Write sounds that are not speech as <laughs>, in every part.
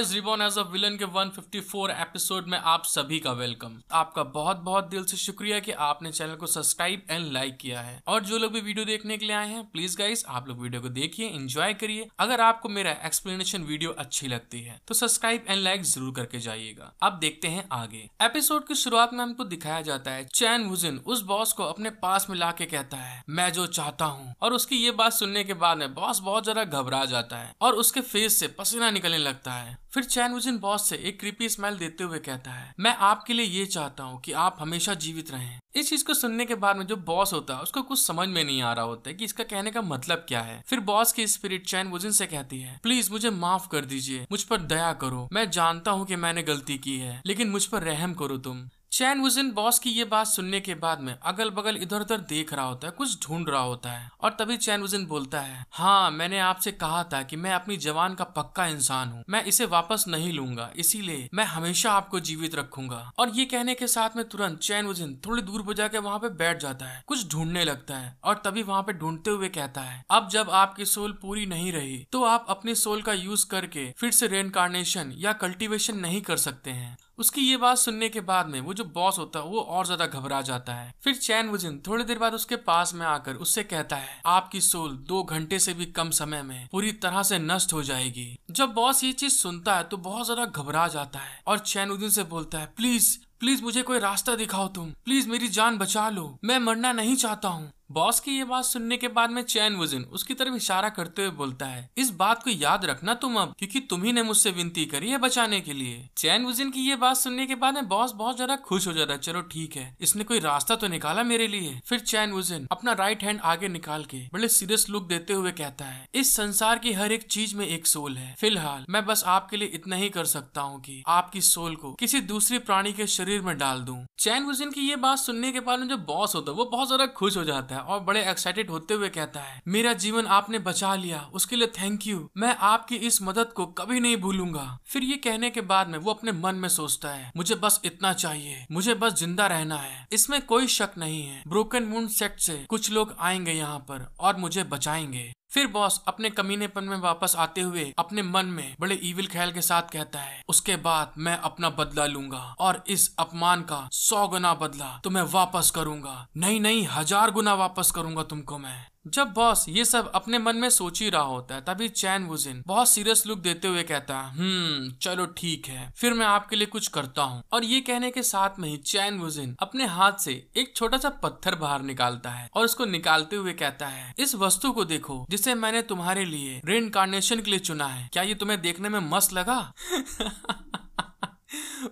guys reborn as a villain के 154 episode में आप सभी का वेलकम आपका बहुत बहुत दिल से शुक्रिया कि आपने चैनल को सब्सक्राइब एंड लाइक किया है और जो लोग भी वीडियो देखने के लिए आए हैं प्लीज गाइस आप लोग वीडियो को देखिए एंजॉय करिए अगर आपको मेरा एक्सप्लेनेशन वीडियो अच्छी लगती है तो सब्सक्राइब एंड लाइक जरूर करके जाइएगा अब देखते हैं आगे एपिसोड की शुरुआत में हमको दिखाया जाता है चैन भुजिन उस बॉस को अपने पास में ला के कहता है मैं जो चाहता हूँ और उसकी ये बात सुनने के बाद में बॉस बहुत ज्यादा घबरा जाता है और उसके फेस से पसीना निकलने लगता है फिर चैन उजिन बॉस से एक कृपी स्माइल देते हुए कहता है मैं आपके लिए ये चाहता हूँ कि आप हमेशा जीवित रहें इस चीज को सुनने के बाद में जो बॉस होता है उसको कुछ समझ में नहीं आ रहा होता है कि इसका कहने का मतलब क्या है फिर बॉस की स्पिरिट चैन वुजिन से कहती है प्लीज मुझे माफ कर दीजिए मुझ पर दया करो मैं जानता हूँ कि मैंने गलती की है लेकिन मुझ पर रहम करो तुम चैन वुजन बॉस की ये बात सुनने के बाद में अगल बगल इधर उधर देख रहा होता है कुछ ढूंढ रहा होता है और तभी चैन वुजन बोलता है हाँ मैंने आपसे कहा था कि मैं अपनी जवान का पक्का इंसान हूँ मैं इसे वापस नहीं लूंगा इसीलिए मैं हमेशा आपको जीवित रखूंगा और ये कहने के साथ में तुरंत चैन वुजन थोड़ी दूर हो जाकर वहाँ पे बैठ जाता है कुछ ढूंढने लगता है और तभी वहाँ पे ढूंढते हुए कहता है अब जब आपकी सोल पूरी नहीं रही तो आप अपने सोल का यूज करके फिर से रेनकारनेशन या कल्टिवेशन नहीं कर सकते हैं उसकी ये बात सुनने के बाद में वो जो बॉस होता है वो और ज्यादा घबरा जाता है फिर चैन वुजिन थोड़ी देर बाद उसके पास में आकर उससे कहता है आपकी सोल दो घंटे से भी कम समय में पूरी तरह से नष्ट हो जाएगी जब बॉस ये चीज सुनता है तो बहुत ज्यादा घबरा जाता है और चैन उदिन से बोलता है प्लीज प्लीज मुझे कोई रास्ता दिखाओ तुम प्लीज मेरी जान बचा लो मैं मरना नहीं चाहता हूँ बॉस की ये बात सुनने के बाद में चैन वजिन उसकी तरफ इशारा करते हुए बोलता है इस बात को याद रखना तुम अब क्योंकि तुम्ही ने मुझसे विनती करी है बचाने के लिए चैन वजिन की ये बात सुनने के बाद में बॉस बहुत ज्यादा खुश हो जाता है चलो ठीक है इसने कोई रास्ता तो निकाला मेरे लिए फिर चैन वजिन अपना राइट हैंड आगे निकाल के बड़े सीरियस लुक देते हुए कहता है इस संसार की हर एक चीज में एक सोल है फिलहाल मैं बस आपके लिए इतना ही कर सकता हूँ की आपकी सोल को किसी दूसरे प्राणी के शरीर में डाल दू चैन वुजिन की ये बात सुनने के बाद में जो बॉस होता है वो बहुत ज्यादा खुश हो जाता है है और बड़े एक्साइटेड होते हुए कहता है मेरा जीवन आपने बचा लिया उसके लिए थैंक यू मैं आपकी इस मदद को कभी नहीं भूलूंगा फिर ये कहने के बाद में वो अपने मन में सोचता है मुझे बस इतना चाहिए मुझे बस जिंदा रहना है इसमें कोई शक नहीं है ब्रोकन मून सेट से कुछ लोग आएंगे यहाँ पर और मुझे बचाएंगे फिर बॉस अपने कमीनेपन में वापस आते हुए अपने मन में बड़े ईविल ख्याल के साथ कहता है उसके बाद मैं अपना बदला लूंगा और इस अपमान का सौ गुना बदला तुम्हें वापस करूंगा नहीं नहीं हजार गुना वापस करूंगा तुमको मैं जब बॉस ये सब अपने मन में सोच ही रहा होता है तभी चैन वुजिन बहुत सीरियस लुक देते हुए कहता है हम्म चलो ठीक है फिर मैं आपके लिए कुछ करता हूँ और ये कहने के साथ में ही चैन वुजिन अपने हाथ से एक छोटा सा पत्थर बाहर निकालता है और उसको निकालते हुए कहता है इस वस्तु को देखो जिसे मैंने तुम्हारे लिए कार्नेशन के लिए चुना है क्या ये तुम्हें देखने में मस्त लगा <laughs>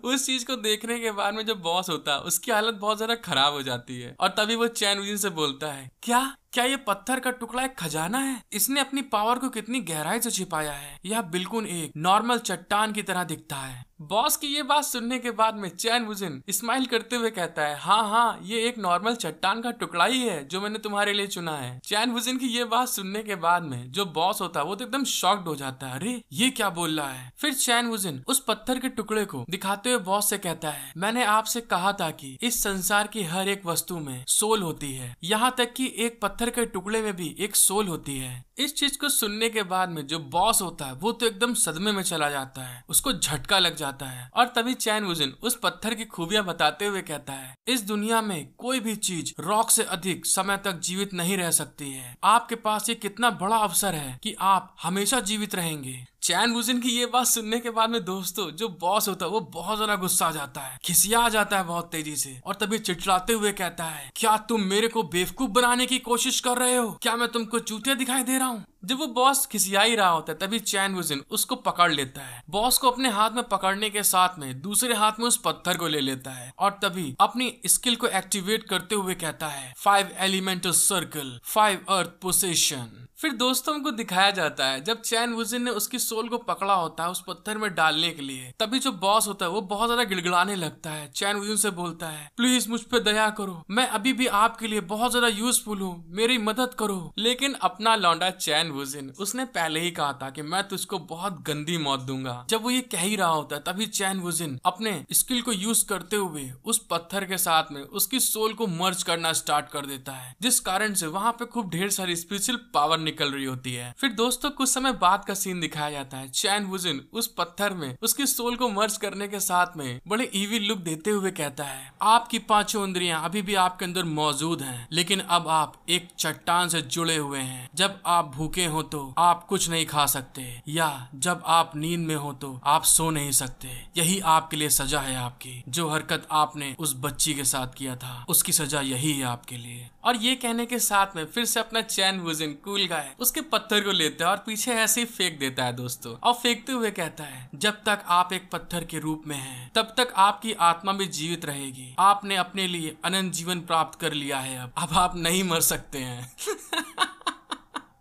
उस चीज को देखने के बाद में जब बॉस होता है उसकी हालत बहुत ज्यादा खराब हो जाती है और तभी वो चैन विजिन से बोलता है क्या क्या ये पत्थर का टुकड़ा एक खजाना है इसने अपनी पावर को कितनी गहराई से छिपाया है यह बिल्कुल एक नॉर्मल चट्टान की तरह दिखता है बॉस की ये बात सुनने के बाद में चैन बुजिन स्माइल करते हुए कहता है हाँ हाँ ये एक नॉर्मल चट्टान का टुकड़ा ही है जो मैंने तुम्हारे लिए चुना है चैन बुजिन की ये बात सुनने के बाद में जो बॉस होता है वो तो एकदम शॉक्ड हो जाता है अरे ये क्या बोल रहा है फिर चैन बुजिन उस पत्थर के टुकड़े को दिखाते हुए बॉस से कहता है मैंने आपसे कहा था की इस संसार की हर एक वस्तु में सोल होती है यहाँ तक की एक पत्थर पत्थर के टुकड़े में भी एक सोल होती है इस चीज को सुनने के बाद में जो बॉस होता है वो तो एकदम सदमे में चला जाता है उसको झटका लग जाता है और तभी चैन वुजिन उस पत्थर की खूबियां बताते हुए कहता है इस दुनिया में कोई भी चीज रॉक से अधिक समय तक जीवित नहीं रह सकती है आपके पास ये कितना बड़ा अवसर है कि आप हमेशा जीवित रहेंगे चैन वुजिन की ये बात सुनने के बाद में दोस्तों जो बॉस होता है वो बहुत ज्यादा गुस्सा आ जाता है खिसिया आ जाता है बहुत तेजी से और तभी चिटलाते हुए कहता है क्या तुम मेरे को बेवकूफ बनाने की कोशिश कर रहे हो क्या मैं तुमको चूतिया दिखाई दे रहा हूँ जब वो बॉस खिसिया ही रहा होता है तभी चैन वुजिन उसको पकड़ लेता है बॉस को अपने हाथ में पकड़ने के साथ में दूसरे हाथ में उस पत्थर को ले लेता है और तभी अपनी स्किल को एक्टिवेट करते हुए कहता है five elemental circle five earth possession फिर दोस्तों को दिखाया जाता है जब चैन वुजिन ने उसकी सोल को पकड़ा होता है उस पत्थर में डालने के लिए तभी जो बॉस होता है वो बहुत ज्यादा गिड़गड़ाने लगता है चैन वुजिन से बोलता है प्लीज मुझ पर दया करो मैं अभी भी आपके लिए बहुत ज्यादा यूजफुल हूँ मेरी मदद करो लेकिन अपना लौंडा चैन वुजिन उसने पहले ही कहा था की मैं तुझको बहुत गंदी मौत दूंगा जब वो ये कह ही रहा होता है तभी चैन वुजिन अपने स्किल को यूज करते हुए उस पत्थर के साथ में उसकी सोल को मर्ज करना स्टार्ट कर देता है जिस कारण से वहाँ पे खूब ढेर सारी स्पेशल पावर निकल रही होती है फिर दोस्तों कुछ समय बाद का सीन दिखाया जाता है चैन वुजिन उस पत्थर में उसकी सोल को मर्ज करने के साथ में बड़े ईवी लुक देते हुए कहता है आपकी पांचों इंद्रिया अभी भी आपके अंदर मौजूद है लेकिन अब आप एक चट्टान से जुड़े हुए हैं जब आप भूखे हो तो आप कुछ नहीं खा सकते या जब आप नींद में हो तो आप सो नहीं सकते यही आपके लिए सजा है आपकी जो हरकत आपने उस बच्ची के साथ किया था उसकी सजा यही है आपके लिए और ये कहने के साथ में फिर से अपना चैन वुजिन कूल का है उसके पत्थर को लेता है और पीछे ऐसे ही फेंक देता है दोस्तों और फेंकते हुए कहता है जब तक आप एक पत्थर के रूप में हैं तब तक आपकी आत्मा भी जीवित रहेगी आपने अपने लिए अनंत जीवन प्राप्त कर लिया है अब अब आप नहीं मर सकते हैं <laughs>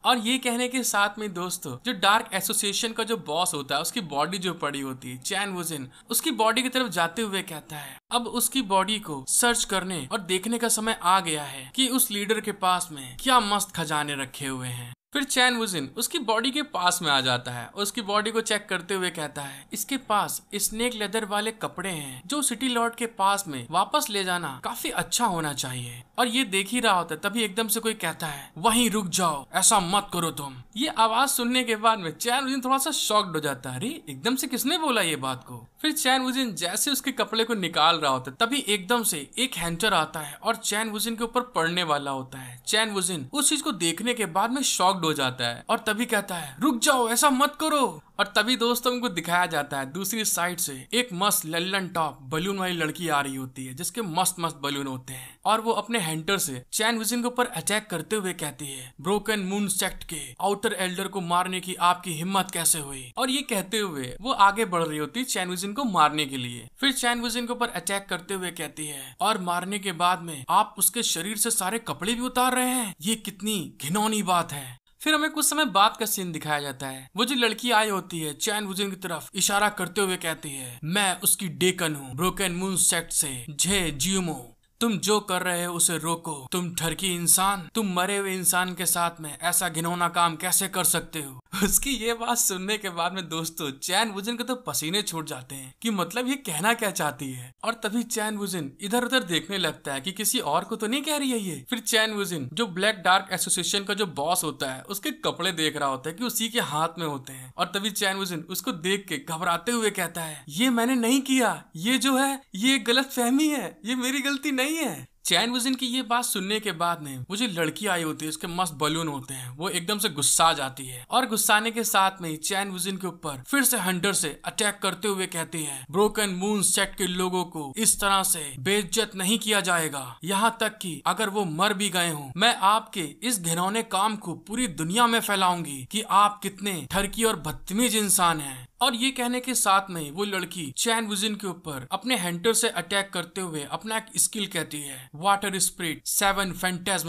और ये कहने के साथ में दोस्तों जो डार्क एसोसिएशन का जो बॉस होता है उसकी बॉडी जो पड़ी होती है चैन वुजिन उसकी बॉडी की तरफ जाते हुए कहता है अब उसकी बॉडी को सर्च करने और देखने का समय आ गया है कि उस लीडर के पास में क्या मस्त खजाने रखे हुए हैं फिर चैन वुजिन उसकी बॉडी के पास में आ जाता है और उसकी बॉडी को चेक करते हुए कहता है इसके पास स्नेक लेदर वाले कपड़े हैं जो सिटी लॉर्ड के पास में वापस ले जाना काफी अच्छा होना चाहिए और ये देख ही रहा होता है तभी एकदम से कोई कहता है वहीं रुक जाओ ऐसा मत करो तुम ये आवाज सुनने के बाद में चैन वुजिन थोड़ा सा शॉक्ड हो जाता है अरे एकदम से किसने बोला ये बात को फिर चैन वुजिन जैसे उसके कपड़े को निकाल रहा होता है तभी एकदम से एक हैंचर आता है और चैन वुजिन के ऊपर पड़ने वाला होता है चैन वुजिन उस चीज को देखने के बाद में शॉक शॉक्ड हो जाता है और तभी कहता है रुक जाओ ऐसा मत करो और तभी दोस्तों उनको दिखाया जाता है दूसरी साइड से एक मस्त लल्लन टॉप बलून वाली लड़की आ रही होती है जिसके मस्त मस्त बलून होते हैं और वो अपने हैंटर से चैन विजिन के ऊपर अटैक करते हुए कहती है ब्रोकन मून सेक्ट के आउटर एल्डर को मारने की आपकी हिम्मत कैसे हुई और ये कहते हुए वो आगे बढ़ रही होती है चैन विजिन को मारने के लिए फिर चैन विजिन के ऊपर अटैक करते हुए कहती है और मारने के बाद में आप उसके शरीर से सारे कपड़े भी उतार रहे हैं ये कितनी घिनौनी बात है फिर हमें कुछ समय बाद का सीन दिखाया जाता है वो जो लड़की आई होती है चैन वुजिन की तरफ इशारा करते हुए कहती है मैं उसकी डेकन हूँ ब्रोकन मून सेट से जे जियोमो तुम जो कर रहे हो उसे रोको तुम ठरकी इंसान तुम मरे हुए इंसान के साथ में ऐसा घिनौना काम कैसे कर सकते हो उसकी ये बात सुनने के बाद में दोस्तों चैन बुजन के तो पसीने छूट जाते हैं कि मतलब ये कहना क्या चाहती है और तभी चैन बुजन इधर उधर देखने लगता है कि किसी और को तो नहीं कह रही है ये फिर चैन बुजन जो ब्लैक डार्क एसोसिएशन का जो बॉस होता है उसके कपड़े देख रहा होता है की उसी के हाथ में होते हैं और तभी चैन बुजन उसको देख के घबराते हुए कहता है ये मैंने नहीं किया ये जो है ये गलत फहमी है ये मेरी गलती नहीं नहीं है चैन विजन की ये बात सुनने के बाद में वो जो लड़की आई होती है उसके मस्त बलून होते हैं वो एकदम से गुस्सा जाती है और गुस्साने के साथ में चैन विजन के ऊपर फिर से हंटर से अटैक करते हुए कहती है ब्रोकन मून सेट के लोगों को इस तरह से बेइज्जत नहीं किया जाएगा यहाँ तक कि अगर वो मर भी गए हूँ मैं आपके इस घिनौने काम को पूरी दुनिया में फैलाऊंगी की कि आप कितने ठरकी और बदतमीज इंसान है और ये कहने के साथ नहीं वो लड़की चैन विजिन के ऊपर अपने हेंटर से अटैक करते हुए अपना एक स्किल कहती है वाटर स्प्रिट सेवन फैंटेज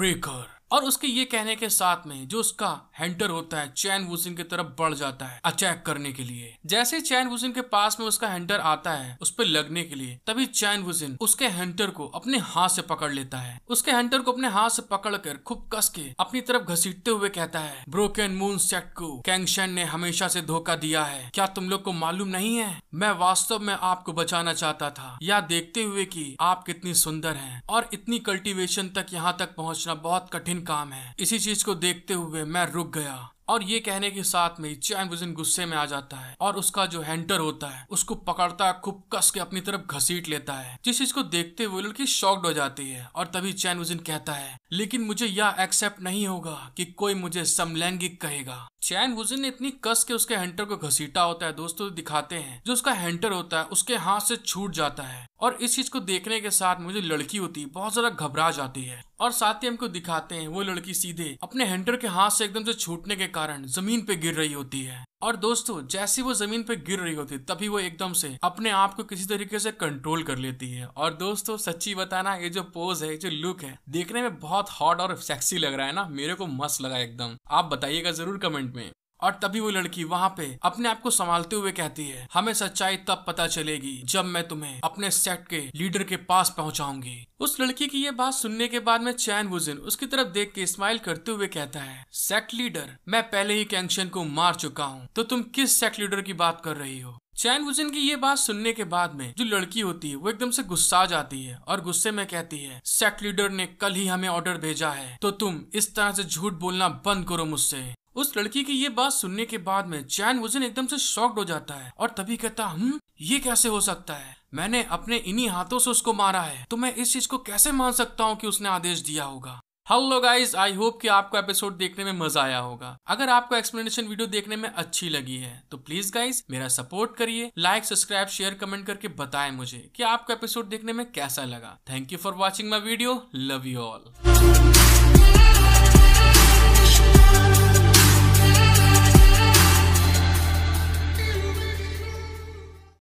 ब्रेकर और उसके ये कहने के साथ में जो उसका हेंटर होता है चैन वुसिन की तरफ बढ़ जाता है अटैक करने के लिए जैसे चैन वुसिन के पास में उसका हेंटर आता है उस पर लगने के लिए तभी चैन वुसिन उसके हेंटर को अपने हाथ से पकड़ लेता है उसके हेंटर को अपने हाथ से पकड़ कर खूब कस के अपनी तरफ घसीटते हुए कहता है ब्रोकन मून सेट को कैंगशन ने हमेशा से धोखा दिया है क्या तुम लोग को मालूम नहीं है मैं वास्तव में आपको बचाना चाहता था या देखते हुए की आप कितनी सुंदर है और इतनी कल्टिवेशन तक यहाँ तक पहुँचना बहुत कठिन काम है इसी चीज को देखते हुए मैं रुक गया और ये कहने के साथ में चैन बुजिन गुस्से में आ जाता है और उसका जो हैंटर होता है उसको पकड़ता है खूब कस के अपनी तरफ घसीट लेता है जिस चीज को देखते हुए लड़की शॉक्ड हो जाती है और तभी चैन बुजिन कहता है लेकिन मुझे यह एक्सेप्ट नहीं होगा कि कोई मुझे समलैंगिक कहेगा चैन हुजन ने इतनी कस के उसके हंटर को घसीटा होता है दोस्तों दिखाते हैं जो उसका हंटर होता है उसके हाथ से छूट जाता है और इस चीज को देखने के साथ मुझे लड़की होती बहुत ज्यादा घबरा जाती है और साथ ही हमको दिखाते हैं वो लड़की सीधे अपने हंटर के हाथ से एकदम से छूटने के कारण जमीन पे गिर रही होती है और दोस्तों जैसे वो जमीन पर गिर रही होती तभी वो एकदम से अपने आप को किसी तरीके से कंट्रोल कर लेती है और दोस्तों सच्ची बताना ये जो पोज है जो लुक है देखने में बहुत हॉट और सेक्सी लग रहा है ना मेरे को मस्त लगा एकदम आप बताइएगा जरूर कमेंट में और तभी वो लड़की वहाँ पे अपने आप को संभालते हुए कहती है हमें सच्चाई तब पता चलेगी जब मैं तुम्हें अपने सेट के लीडर के पास पहुँचाऊंगी उस लड़की की ये बात सुनने के बाद में चैन वुजिन उसकी तरफ देख के स्माइल करते हुए कहता है सेक्ट लीडर मैं पहले ही कैंशन को मार चुका हूँ तो तुम किस सेक्ट लीडर की बात कर रही हो चैन वुजिन की ये बात सुनने के बाद में जो लड़की होती है वो एकदम से गुस्सा जाती है और गुस्से में कहती है सेक्ट लीडर ने कल ही हमें ऑर्डर भेजा है तो तुम इस तरह से झूठ बोलना बंद करो मुझसे उस लड़की की ये बात सुनने के बाद में चैन वजन एकदम से शॉक्ड हो जाता है और तभी कहता हम हम्म, ये कैसे हो सकता है मैंने अपने इन्हीं हाथों से उसको मारा है तो मैं इस चीज को कैसे मान सकता हूँ कि उसने आदेश दिया होगा हेलो गाइस आई होप कि आपको एपिसोड देखने में मजा आया होगा अगर आपको एक्सप्लेनेशन वीडियो देखने में अच्छी लगी है तो प्लीज गाइस मेरा सपोर्ट करिए लाइक सब्सक्राइब शेयर कमेंट करके बताएं मुझे कि आपको एपिसोड देखने में कैसा लगा thank you for watching my video love you all